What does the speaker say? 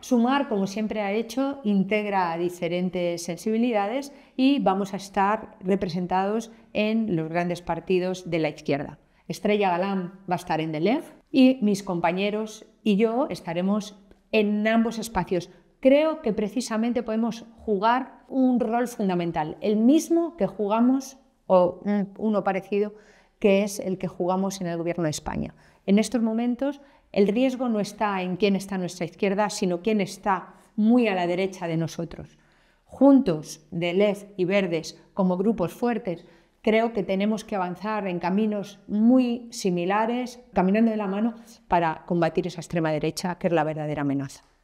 Sumar, como siempre ha hecho, integra diferentes sensibilidades y vamos a estar representados en los grandes partidos de la izquierda. Estrella Galán va a estar en Deleuze y mis compañeros y yo estaremos en ambos espacios. Creo que precisamente podemos jugar un rol fundamental, el mismo que jugamos o uno parecido que es el que jugamos en el Gobierno de España. En estos momentos el riesgo no está en quién está a nuestra izquierda, sino quién está muy a la derecha de nosotros. Juntos, de LED y Verdes, como grupos fuertes, creo que tenemos que avanzar en caminos muy similares, caminando de la mano, para combatir esa extrema derecha, que es la verdadera amenaza.